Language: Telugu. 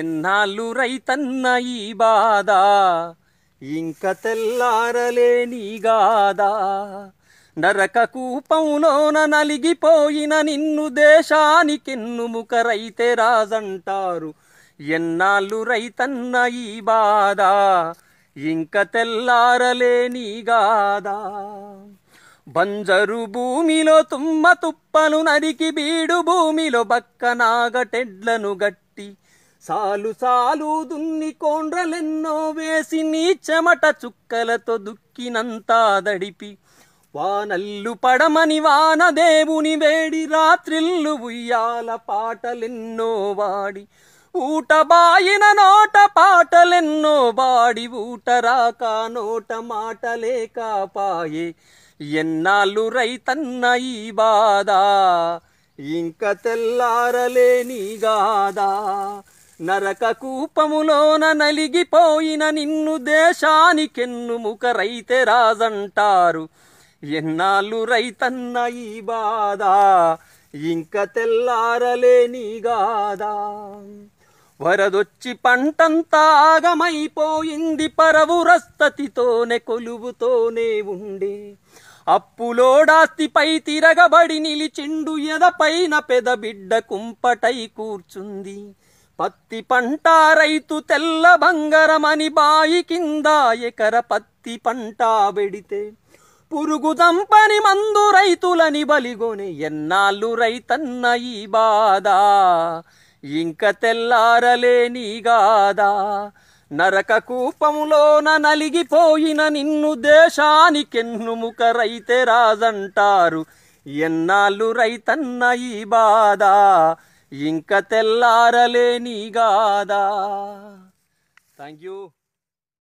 ఎన్నాళ్ళు రైతన్న ఈ బాధ ఇంక తెల్లారలేని గాదా నరక కూపంలోన నలిగిపోయిన నిన్ను దేశానికెన్నుముకరైతే రాజంటారు ఎన్నాళ్ళు రైతన్న ఈ బాధ ఇంక తెల్లారలేని గాదా బంజరు భూమిలో తుమ్మ తుప్పను నరికి బీడు భూమిలో బక్క నాగటెడ్లను గట్టి సాలు సాలు దున్ని కోండ్రలెన్నో వేసి నీ చెమట చుక్కలతో దుక్కినంతా దడిపి వానల్లు పడమని వానదేవుని వేడి రాత్రిల్లు ఉయ్యాల పాటలెన్నో వాడి ఊట బాయిన నోట పాటలెన్నో వాడి ఊట రాక నోట మాటలే లేకపాయే ఎన్నాళ్ళు రైతన్న ఈ బాధ ఇంక గాదా నరక కూపములోన నలిగిపోయిన నిన్ను దేశానికెన్ను ముఖ రైతే రాజంటారు ఎన్నాళ్ళు రైతన్న ఈ బాధ ఇంక తెల్లారలే గాదా వరదొచ్చి పంటంతా ఆగమైపోయింది పరవు రస్తతితోనే కొలువుతోనే ఉండే అప్పులోడాస్తిపై తిరగబడి నిలిచిండు ఎదపైన పెద బిడ్డ కుంపటై కూర్చుంది పత్తి పంట రైతు తెల్ల బంగారమని బాయి కింద ఎకర పత్తి పంట వెడితే పురుగు దంపని మందు రైతులని బలిగొని ఎన్నాళ్ళు రైతన్న ఈ బాధ ఇంక గాదా నరక కూపములోన నలిగిపోయిన నిన్ను దేశానికెన్నుముక రైతే రాజంటారు ఎన్నాళ్ళు రైతన్న ఈ బాధ ಇಂಕೆಲ್ಲೇ ನೀಗಾದ ಥ್ಯಾಂಕ್ ಯು